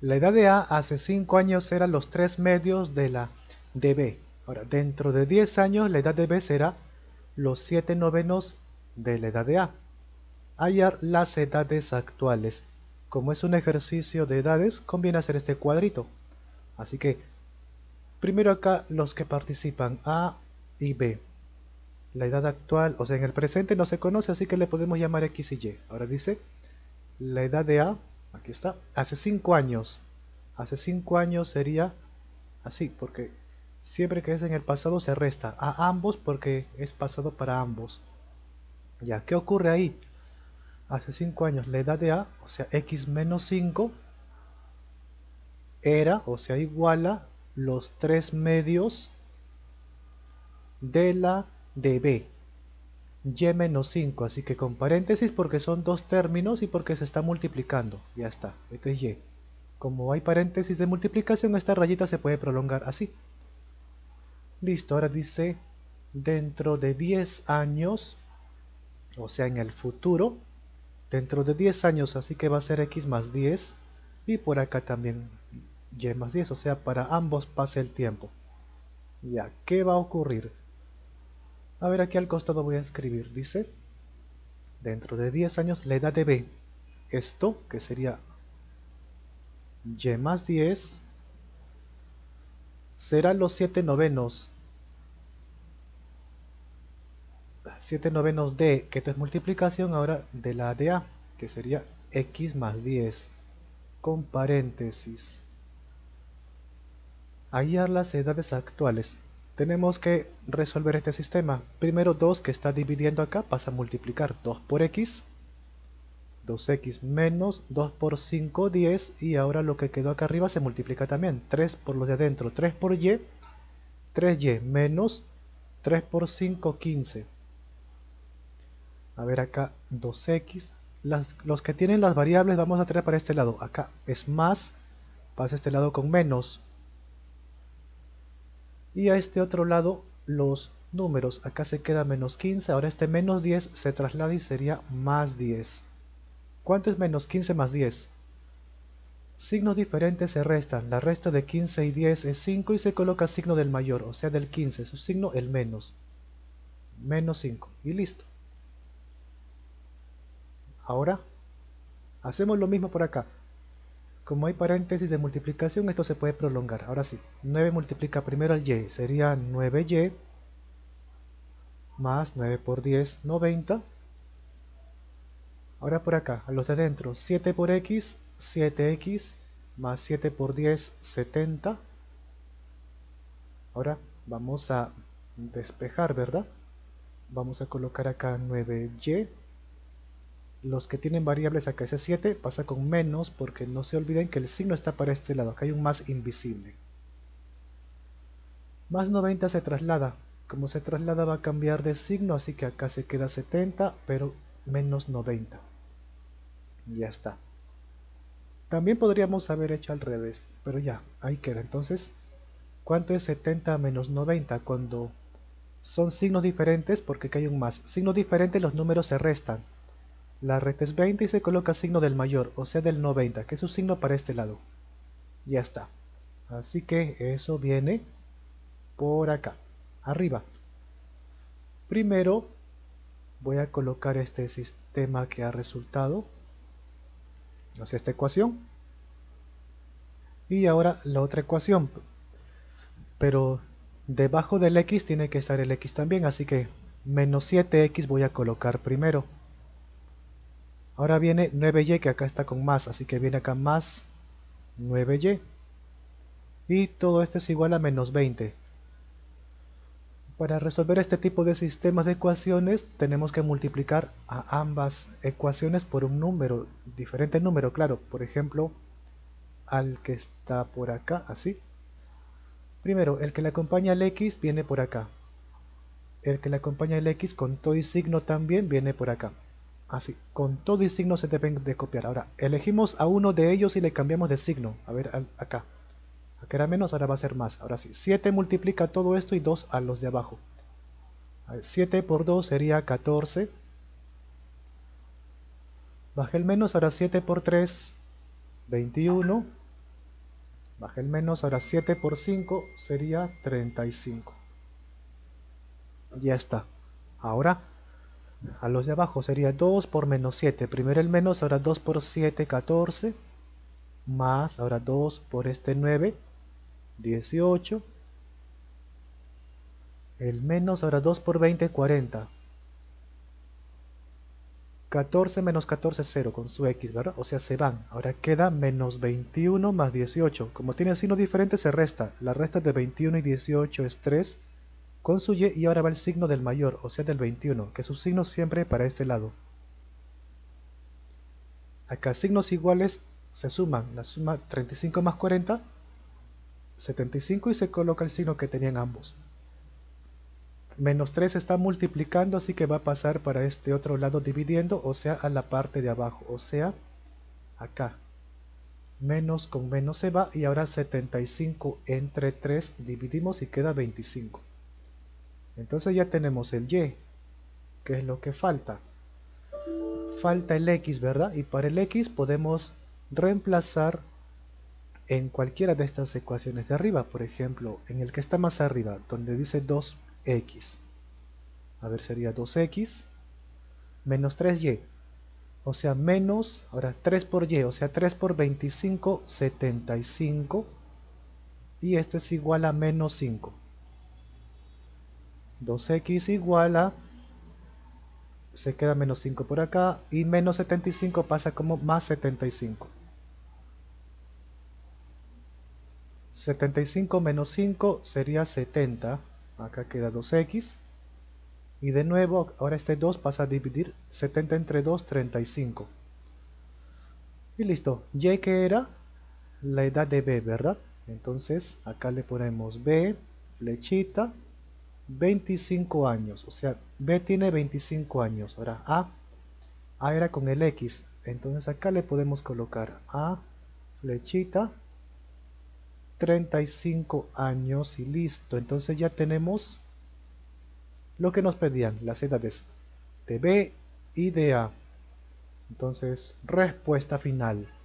La edad de A hace 5 años era los 3 medios de la de B. Ahora, dentro de 10 años la edad de B será los 7 novenos de la edad de A. Hallar las edades actuales. Como es un ejercicio de edades, conviene hacer este cuadrito. Así que, primero acá los que participan, A y B. La edad actual, o sea, en el presente no se conoce, así que le podemos llamar X y Y. Ahora dice, la edad de A Aquí está. Hace 5 años. Hace 5 años sería así, porque siempre que es en el pasado se resta a ambos porque es pasado para ambos. Ya, ¿qué ocurre ahí? Hace 5 años la edad de A, o sea, x menos 5, era, o sea, iguala los tres medios de la de B y-5, menos así que con paréntesis porque son dos términos y porque se está multiplicando, ya está, este es y. Como hay paréntesis de multiplicación, esta rayita se puede prolongar así. Listo, ahora dice, dentro de 10 años, o sea en el futuro, dentro de 10 años, así que va a ser x más 10, y por acá también y más 10, o sea para ambos pase el tiempo. Ya, ¿qué va a ocurrir? A ver, aquí al costado voy a escribir, dice, dentro de 10 años la edad de B, esto que sería Y más 10, será los 7 novenos, 7 novenos de, que esto es multiplicación ahora de la de A, que sería X más 10, con paréntesis. Hallar las edades actuales tenemos que resolver este sistema. Primero 2 que está dividiendo acá pasa a multiplicar 2 por x. 2x menos 2 por 5, 10. Y ahora lo que quedó acá arriba se multiplica también. 3 por lo de adentro, 3 por y. 3y menos 3 por 5, 15. A ver acá 2x. los que tienen las variables vamos a traer para este lado. Acá es más, pasa este lado con menos y a este otro lado los números. Acá se queda menos 15, ahora este menos 10 se traslada y sería más 10. ¿Cuánto es menos 15 más 10? Signos diferentes se restan. La resta de 15 y 10 es 5 y se coloca signo del mayor, o sea del 15, su signo el menos. Menos 5 y listo. Ahora hacemos lo mismo por acá. Como hay paréntesis de multiplicación, esto se puede prolongar. Ahora sí, 9 multiplica primero al y, sería 9y más 9 por 10, 90. Ahora por acá, a los de adentro, 7 por x, 7x más 7 por 10, 70. Ahora vamos a despejar, ¿verdad? Vamos a colocar acá 9y los que tienen variables acá ese 7 pasa con menos porque no se olviden que el signo está para este lado, acá hay un más invisible. Más 90 se traslada, como se traslada va a cambiar de signo, así que acá se queda 70, pero menos 90. Ya está. También podríamos haber hecho al revés, pero ya, ahí queda. Entonces, ¿cuánto es 70 menos 90? Cuando son signos diferentes, porque acá hay un más. Signos diferentes los números se restan. La recta es 20 y se coloca signo del mayor, o sea del 90, que es un signo para este lado. Ya está. Así que eso viene por acá, arriba. Primero voy a colocar este sistema que ha resultado, o sea, esta ecuación. Y ahora la otra ecuación. Pero debajo del x tiene que estar el x también, así que menos 7x voy a colocar primero. Ahora viene 9y que acá está con más, así que viene acá más 9y. Y todo esto es igual a menos 20. Para resolver este tipo de sistemas de ecuaciones tenemos que multiplicar a ambas ecuaciones por un número, diferente número, claro. Por ejemplo, al que está por acá, así. Primero, el que le acompaña al x viene por acá. El que le acompaña al x con todo y signo también viene por acá. Así, con todo y signo se deben de copiar. Ahora, elegimos a uno de ellos y le cambiamos de signo. A ver, acá. Acá era menos, ahora va a ser más. Ahora sí, 7 multiplica todo esto y 2 a los de abajo. 7 por 2 sería 14. Baje el menos, ahora 7 por 3, 21. Baje el menos, ahora 7 por 5 sería 35. Ya está. Ahora a los de abajo sería 2 por menos 7. Primero el menos, ahora 2 por 7, 14. Más, ahora 2 por este 9, 18. El menos, ahora 2 por 20, 40. 14 menos 14 0 con su x, ¿verdad? O sea, se van. Ahora queda menos 21 más 18. Como tiene signos diferentes, se resta. La resta de 21 y 18 es 3 su y ahora va el signo del mayor, o sea del 21, que su signo siempre para este lado. Acá signos iguales se suman, la suma 35 más 40, 75 y se coloca el signo que tenían ambos. Menos 3 está multiplicando, así que va a pasar para este otro lado dividiendo, o sea a la parte de abajo, o sea acá. Menos con menos se va y ahora 75 entre 3 dividimos y queda 25. Entonces ya tenemos el y, qué es lo que falta. Falta el x, ¿verdad? Y para el x podemos reemplazar en cualquiera de estas ecuaciones de arriba. Por ejemplo, en el que está más arriba, donde dice 2x. A ver, sería 2x menos 3y. O sea, menos, ahora 3 por y, o sea, 3 por 25, 75. Y esto es igual a menos 5. 2x igual a, se queda menos 5 por acá, y menos 75 pasa como más 75. 75 menos 5 sería 70, acá queda 2x, y de nuevo, ahora este 2 pasa a dividir 70 entre 2, 35. Y listo, y que era la edad de b, ¿verdad? Entonces acá le ponemos b, flechita, 25 años, o sea, B tiene 25 años, ahora A, era con el X, entonces acá le podemos colocar A, flechita, 35 años y listo, entonces ya tenemos lo que nos pedían, las edades de B y de A. Entonces, respuesta final.